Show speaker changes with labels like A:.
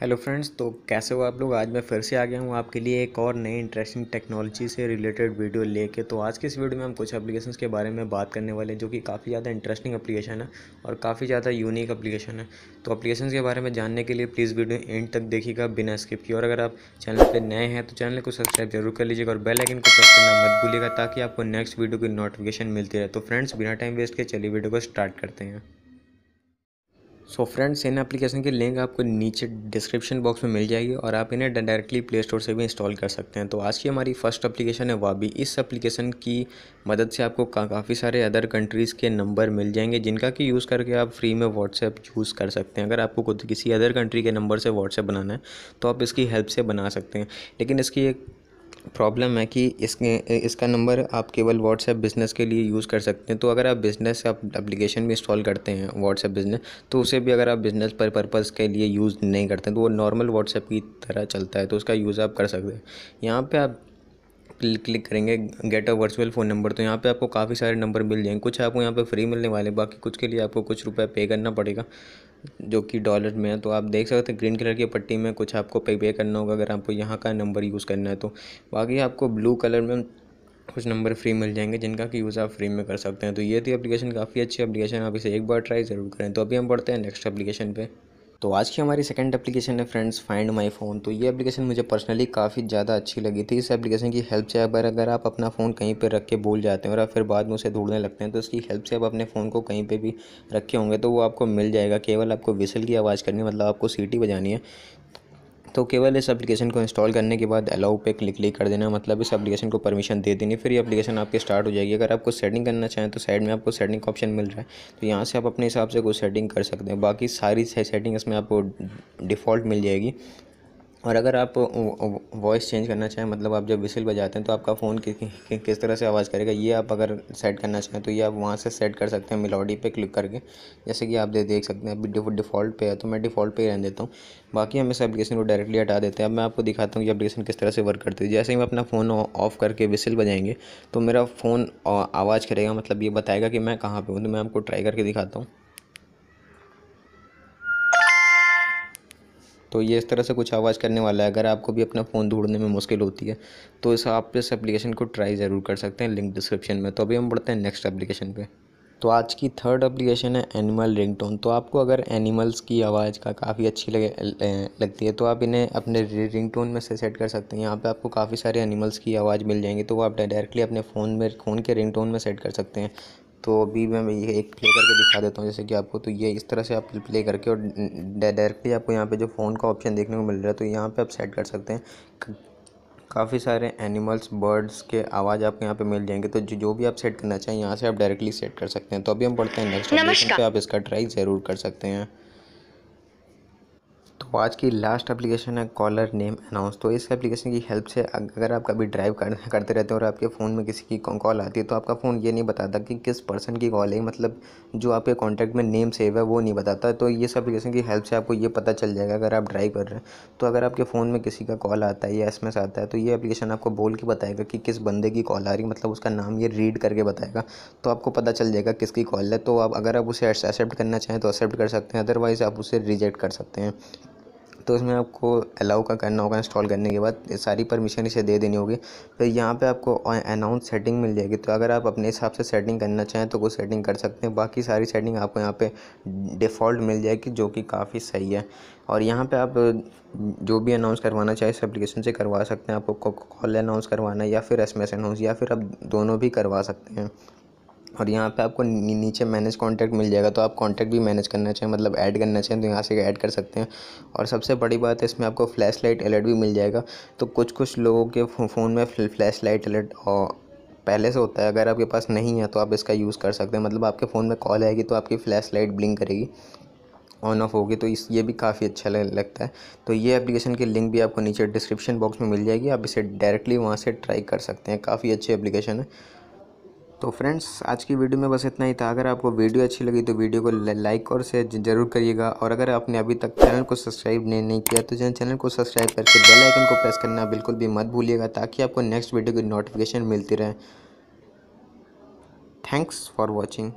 A: hello friends तो कैसे हो आप लोग आज मैं फिर से आ गया हूँ आपके लिए एक और नए इंटरेस्टिंग टेक्नोलॉजी से रिलेटेड वीडियो लेके तो आज के इस वीडियो में हम कुछ एप्लीकेशंस के बारे में बात करने वाले हैं जो कि काफ़ी ज़्यादा इंटरेस्टिंग एप्लीकेशन है और काफ़ी ज़्यादा यूनिक एप्लीकेशन है तो अपलीकेशन के बारे में जानने के लिए प्लीज़ वीडियो एंड तक देखिएगा बिना स्किप की और अगर आप चैनल पर नए हैं तो चैनल को सब्सक्राइब जरूर कर लीजिएगा और बेल आइकन को प्रेस करना मत भूलिएगा ताकि आपको नेक्स्ट वीडियो की नोटिफिकेशन मिलती रहे तो फ्रेंड्स बिना टाइम वेस्ट के चलिए वीडियो को स्टार्ट करते हैं सो फ्रेंड्स इन एप्लीकेशन की लिंक आपको नीचे डिस्क्रिप्शन बॉक्स में मिल जाएगी और आप इन्हें डायरेक्टली प्ले स्टोर से भी इंस्टॉल कर सकते हैं तो आज की हमारी फर्स्ट एप्लीकेशन है वाबी इस एप्लीकेशन की मदद से आपको का, काफ़ी सारे अदर कंट्रीज़ के नंबर मिल जाएंगे जिनका कि यूज़ करके आप फ्री में व्हाट्सएप यूज़ कर सकते हैं अगर आपको खुद किसी अदर कंट्री के नंबर से व्हाट्सएप बनाना है तो आप इसकी हेल्प से बना सकते हैं लेकिन इसकी एक प्रॉब्लम है कि इसके इसका नंबर आप केवल व्हाट्सएप बिज़नेस के लिए यूज़ कर सकते हैं तो अगर आप बिज़नेस आप एप्लीकेशन भी इंस्टॉल करते हैं व्हाट्सएप बिज़नेस तो उसे भी अगर आप बिज़नेस पर पर्पज़ के लिए यूज़ नहीं करते तो वो नॉर्मल व्हाट्सएप की तरह चलता है तो उसका यूज़ आप कर सकते हैं यहाँ पर आप क्लिक करेंगे get a virtual phone number तो यहाँ पे आपको काफ़ी सारे नंबर मिल जाएंगे कुछ आपको यहाँ पे फ्री मिलने वाले बाकी कुछ के लिए आपको कुछ रुपए पे करना पड़ेगा जो कि डॉलर में है तो आप देख सकते हैं ग्रीन कलर की पट्टी में कुछ आपको पे पे करना होगा अगर आपको यहाँ का नंबर यूज़ करना है तो बाकी आपको ब्लू कलर में कुछ नंबर फ्री मिल जाएंगे जिनका कि यूज़ आप फ्री में कर सकते हैं तो ये थी एप्लीकेशन काफ़ी अच्छी एप्लीकेशन आप इसे एक बार ट्राई ज़रूर करें तो अभी हम बढ़ते हैं नेक्स्ट एप्लीकेशन पर तो आज की हमारी सेकंड एप्लीकेशन है फ्रेंड्स फाइंड माय फ़ोन तो ये एप्लीकेशन मुझे पर्सनली काफ़ी ज़्यादा अच्छी लगी थी इस एप्लीकेशन की हेल्प से अब अगर आप अपना फ़ोन कहीं पर रख के भूल जाते हैं और फिर बाद में उसे ढूंढने लगते हैं तो इसकी हेल्प से आप अपने फ़ोन को कहीं पर भी रखे होंगे तो वो आपको मिल जाएगा केवल आपको विसल की आवाज़ करनी है मतलब आपको सीटी बजानी है तो केवल इस एप्लीकेशन को इंस्टॉल करने के बाद अलाउ पे क्लिक क्लिक कर देना मतलब इस एप्लीकेशन को परमिशन दे देनी फिर ये एप्लीकेशन आपकी स्टार्ट हो जाएगी अगर आपको सेटिंग करना चाहें तो साइड में आपको सेटिंग का ऑप्शन मिल रहा है तो यहाँ से आप अपने हिसाब से कुछ सेटिंग कर सकते हैं बाकी सारी सेटिंग इसमें आपको डिफ़ॉल्ट मिल जाएगी और अगर आप वॉइस चेंज करना चाहें मतलब आप जब विसिल बजाते हैं तो आपका फ़ोन किस तरह से आवाज़ करेगा ये आप अगर सेट करना चाहें तो ये आप वहाँ से सेट कर सकते हैं मेलोडी पे क्लिक करके जैसे कि आप दे देख सकते हैं अभी डिफ़ॉल्ट पे है तो मैं डिफ़ॉल्ट पे ही रहने देता हूँ बाकी हम इस एप्लीकेशन को डायरेक्टली हटा देते हैं अब मैं आपको दिखाता हूँ कि एप्लीकेशन किस तरह से वर्क करती है जैसे ही हम अपना फ़ोन ऑफ़ करके विसिल बजाएंगे तो मेरा फ़ोन आवाज़ करेगा मतलब ये बताएगा कि मैं कहाँ पर हूँ तो मैं आपको ट्राई करके दिखाता हूँ तो ये इस तरह से कुछ आवाज़ करने वाला है अगर आपको भी अपना फ़ोन ढूंढने में मुश्किल होती है तो इस आप इस एप्लीकेशन को ट्राई ज़रूर कर सकते हैं लिंक डिस्क्रिप्शन में तो अभी हम बढ़ते हैं नेक्स्ट एप्लीकेशन पर तो आज की थर्ड एप्लीकेशन है एनिमल रिंगटोन तो आपको अगर एनिमल्स की आवाज़ का काफ़ी अच्छी लगे लगती है तो आप इन्हें अपने रिंगटोन में से सेट कर सकते हैं यहाँ पे आपको काफ़ी सारे एनिमल्स की आवाज़ मिल जाएंगी तो वो आप डायरेक्टली अपने फ़ोन में फ़ोन के रिंगटोन में सेट कर सकते हैं तो अभी मैं ये एक प्ले करके दिखा देता हूँ जैसे कि आपको तो ये इस तरह से आप प्ले करके और डायरेक्टली आपको यहाँ पे जो फ़ोन का ऑप्शन देखने को मिल रहा है तो यहाँ पे आप सेट कर सकते हैं काफ़ी सारे एनिमल्स बर्ड्स के आवाज़ आपको यहाँ पे मिल जाएंगे तो जो भी आप सेट करना चाहें यहाँ से आप डायरेक्टली सेट कर सकते हैं तो अभी हम पढ़ते हैं नेक्स्ट पर आप इसका ट्राई ज़रूर कर सकते हैं दोस्तों आज की लास्ट एप्लीकेशन है कॉलर नेम अनाउंस तो इस एप्लीकेशन की हेल्प से अगर आप कभी ड्राइव कर, करते रहते हो और आपके फ़ोन में किसी की कॉल आती है तो आपका फ़ोन ये नहीं बताता कि किस पर्सन की कॉल है मतलब जो आपके कॉन्टैक्ट में नेम सेव है वो नहीं बताता तो इस एप्लीकेशन की हेल्प से आपको ये पता चल जाएगा अगर आप ड्राइव कर रहे हैं तो अगर आपके फ़ोन में किसी का कॉल आता है या एस आता है तो ये एप्लीकेशन आपको बोल के बताएगा कि किस बंदे की कॉल आ रही मतलब उसका नाम ये रीड करके बताएगा तो आपको पता चल जाएगा किसकी कॉल है तो आप अगर आप उसे एक्सेप्ट करना चाहें तो एक्सेप्ट कर सकते हैं अदरवाइज़ आप उसे रिजेक्ट कर सकते हैं तो इसमें आपको अलाउ का करना होगा इंस्टॉल करने के बाद सारी परमिशन इसे दे देनी होगी फिर तो यहाँ पे आपको अनाउंस सेटिंग मिल जाएगी तो अगर आप अपने हिसाब से सेटिंग करना चाहें तो वो सेटिंग कर सकते हैं बाकी सारी सेटिंग आपको यहाँ पे डिफ़ॉल्ट मिल जाएगी जो कि काफ़ी सही है और यहाँ पे आप जो भी अनाउंस करवाना चाहे इस एप्लीकेशन से करवा सकते हैं आपको कॉल अनाउंस करवाना या फिर एस अनाउंस या फिर आप दोनों भी करवा सकते हैं और यहाँ पे आपको नीचे मैनेज कॉन्टैक्ट मिल जाएगा तो आप कॉन्टैक्ट भी मैनेज करना चाहें मतलब ऐड करना चाहें तो यहाँ से ऐड कर सकते हैं और सबसे बड़ी बात है इसमें आपको फ्लैश लाइट अलर्ट भी मिल जाएगा तो कुछ कुछ लोगों के फ़ोन में फ्लैश लाइट अलर्ट पहले से होता है अगर आपके पास नहीं है तो आप इसका यूज़ कर सकते हैं मतलब आपके फ़ोन में कॉल आएगी तो आपकी फ्लैश लाइट ब्लिंक करेगी ऑन ऑफ होगी तो इस ये भी काफ़ी अच्छा लगता है तो ये एप्लीकेशन की लिंक भी आपको नीचे डिस्क्रिप्शन बॉक्स में मिल जाएगी आप इसे डायरेक्टली वहाँ से ट्राई कर सकते हैं काफ़ी अच्छी एप्लीकेशन है तो फ्रेंड्स आज की वीडियो में बस इतना ही था अगर आपको वीडियो अच्छी लगी तो वीडियो को लाइक और शेयर जरूर करिएगा और अगर आपने अभी तक चैनल को सब्सक्राइब नहीं, किया तो चैनल को सब्सक्राइब करके बेल आइकन को प्रेस करना बिल्कुल भी मत भूलिएगा ताकि आपको नेक्स्ट वीडियो की नोटिफिकेशन मिलती रहे थैंक्स फॉर वॉचिंग